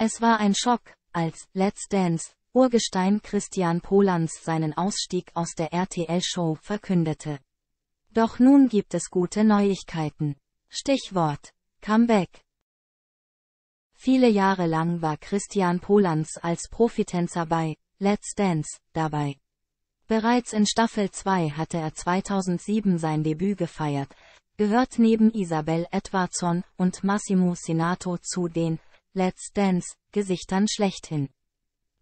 Es war ein Schock, als Let's Dance Urgestein Christian Polans seinen Ausstieg aus der RTL-Show verkündete. Doch nun gibt es gute Neuigkeiten. Stichwort Comeback. Viele Jahre lang war Christian Polans als Profitänzer bei Let's Dance dabei. Bereits in Staffel 2 hatte er 2007 sein Debüt gefeiert, gehört neben Isabel Edwardson und Massimo Sinato zu den Let's Dance Gesichtern schlechthin.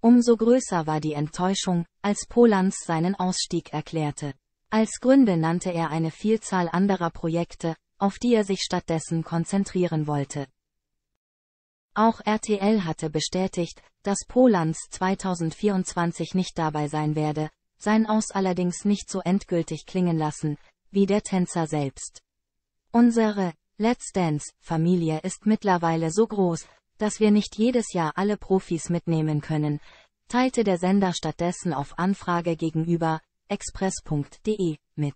Umso größer war die Enttäuschung, als Polans seinen Ausstieg erklärte. Als Gründe nannte er eine Vielzahl anderer Projekte, auf die er sich stattdessen konzentrieren wollte. Auch RTL hatte bestätigt, dass Polans 2024 nicht dabei sein werde, sein Aus allerdings nicht so endgültig klingen lassen, wie der Tänzer selbst. Unsere Let's Dance-Familie ist mittlerweile so groß, dass wir nicht jedes Jahr alle Profis mitnehmen können, teilte der Sender stattdessen auf Anfrage gegenüber express.de mit.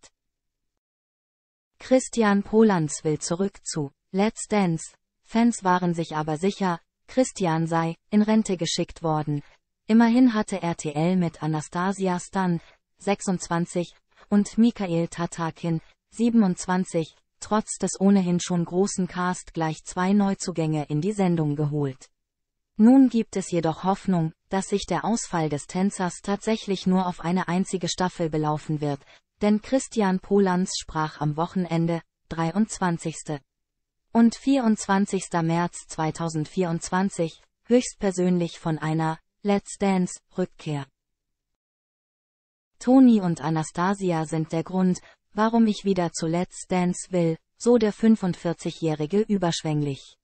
Christian Polans will zurück zu Let's Dance. Fans waren sich aber sicher, Christian sei in Rente geschickt worden. Immerhin hatte RTL mit Anastasia Stan, 26, und Michael Tatakin, 27, trotz des ohnehin schon großen Cast gleich zwei Neuzugänge in die Sendung geholt. Nun gibt es jedoch Hoffnung, dass sich der Ausfall des Tänzers tatsächlich nur auf eine einzige Staffel belaufen wird, denn Christian Polans sprach am Wochenende, 23. und 24. März 2024, höchstpersönlich von einer Let's Dance Rückkehr. Toni und Anastasia sind der Grund, warum ich wieder zu Let's Dance will, so der 45-Jährige überschwänglich.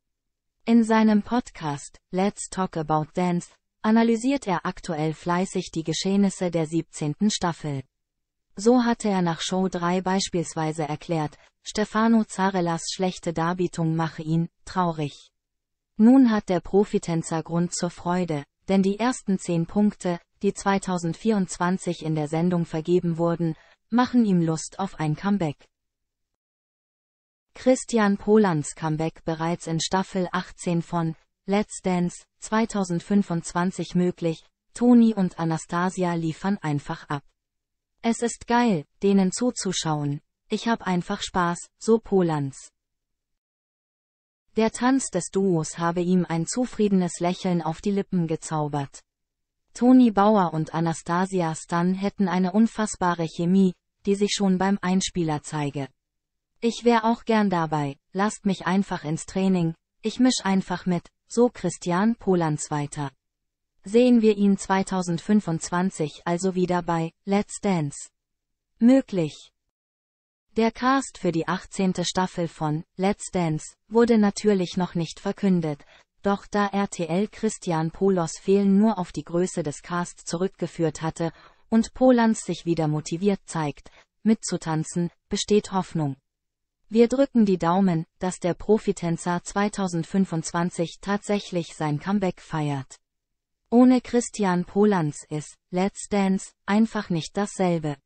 In seinem Podcast Let's Talk About Dance analysiert er aktuell fleißig die Geschehnisse der 17. Staffel. So hatte er nach Show 3 beispielsweise erklärt, Stefano Zarellas schlechte Darbietung mache ihn traurig. Nun hat der Profitänzer Grund zur Freude, denn die ersten 10 Punkte, die 2024 in der Sendung vergeben wurden, machen ihm Lust auf ein Comeback. Christian Polans Comeback bereits in Staffel 18 von Let's Dance 2025 möglich, Toni und Anastasia liefern einfach ab. Es ist geil, denen zuzuschauen. Ich hab einfach Spaß, so Polans. Der Tanz des Duos habe ihm ein zufriedenes Lächeln auf die Lippen gezaubert. Toni Bauer und Anastasia Stan hätten eine unfassbare Chemie, die sich schon beim Einspieler zeige. Ich wäre auch gern dabei, lasst mich einfach ins Training, ich misch einfach mit, so Christian Polans weiter. Sehen wir ihn 2025 also wieder bei Let's Dance. Möglich. Der Cast für die 18. Staffel von Let's Dance wurde natürlich noch nicht verkündet, doch da RTL Christian Polos Fehlen nur auf die Größe des Casts zurückgeführt hatte und Polans sich wieder motiviert zeigt, mitzutanzen, besteht Hoffnung. Wir drücken die Daumen, dass der Profitänzer 2025 tatsächlich sein Comeback feiert. Ohne Christian Polans ist Let's Dance einfach nicht dasselbe.